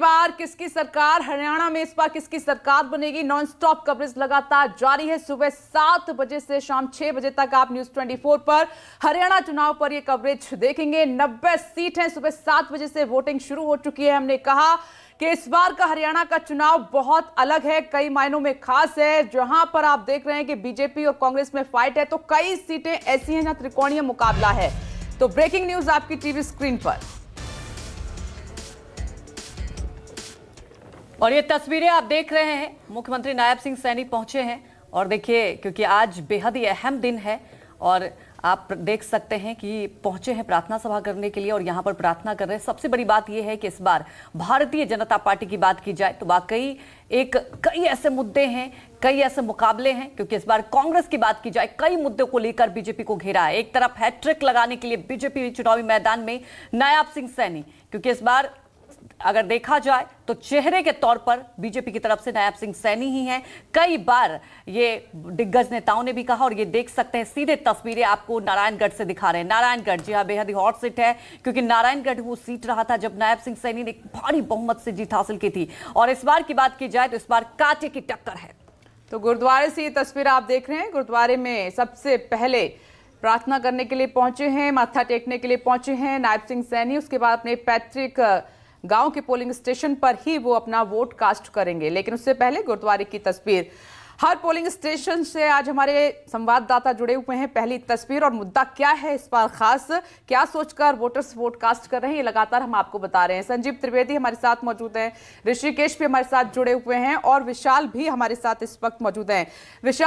बार किसकी सरकार हरियाणा में इस बार किसकी सरकार बनेगी नॉनस्टॉप कवरेज लगातार जारी है सुबह सात बजे से शाम छह बजे तक आप न्यूज 24 पर हरियाणा चुनाव पर यह कवरेज देखेंगे नब्बे सीट हैं सुबह सात बजे से वोटिंग शुरू हो चुकी है हमने कहा कि इस बार का हरियाणा का चुनाव बहुत अलग है कई मायनों में खास है जहां पर आप देख रहे हैं कि बीजेपी और कांग्रेस में फाइट है तो कई सीटें ऐसी हैं जहां त्रिकोणीय मुकाबला है तो ब्रेकिंग न्यूज आपकी टीवी स्क्रीन पर और ये तस्वीरें आप देख रहे हैं मुख्यमंत्री नायब सिंह सैनी पहुंचे हैं और देखिए क्योंकि आज बेहद ही अहम दिन है और आप देख सकते हैं कि पहुंचे हैं प्रार्थना सभा करने के लिए और यहाँ पर प्रार्थना कर रहे हैं सबसे बड़ी बात यह है कि इस बार भारतीय जनता पार्टी की बात की जाए तो वाकई एक कई ऐसे मुद्दे हैं कई ऐसे मुकाबले हैं क्योंकि इस बार कांग्रेस की बात की जाए कई मुद्दों को लेकर बीजेपी को घेरा है एक तरफ हैट्रिक लगाने के लिए बीजेपी चुनावी मैदान में नायाब सिंह सैनी क्योंकि इस बार अगर देखा जाए तो चेहरे के तौर पर बीजेपी की तरफ से नायब सिंह सैनी ही हैं कई बार ये दिग्गज नेताओं ने भी कहा और ये देख सकते हैं सीधे तस्वीरें आपको नारायणगढ़ से दिखा रहे हैं नारायणगढ़ जी हाँ बेहद ही हॉट सीट है क्योंकि नारायणगढ़ वो सीट रहा था जब नायब सिंह सैनी ने भारी बहुमत से जीत हासिल की थी और इस बार की बात की जाए तो इस बार कांटे की टक्कर है तो गुरुद्वारे से ये तस्वीर आप देख रहे हैं गुरुद्वारे में सबसे पहले प्रार्थना करने के लिए पहुंचे हैं माथा टेकने के लिए पहुंचे हैं नायब सिंह सैनी उसके बाद अपने पैतृक गांव के पोलिंग स्टेशन पर ही वो अपना वोट कास्ट करेंगे लेकिन उससे पहले गुरुद्वारे की तस्वीर हर पोलिंग स्टेशन से आज हमारे संवाददाता जुड़े हुए हैं पहली तस्वीर और मुद्दा क्या है इस बार खास क्या सोचकर वोटर्स वोट कास्ट कर रहे हैं ये लगातार हम आपको बता रहे हैं संजीव त्रिवेदी हमारे साथ मौजूद हैं ऋषिकेश भी हमारे साथ जुड़े हुए हैं और विशाल भी हमारे साथ इस वक्त मौजूद हैं विशाल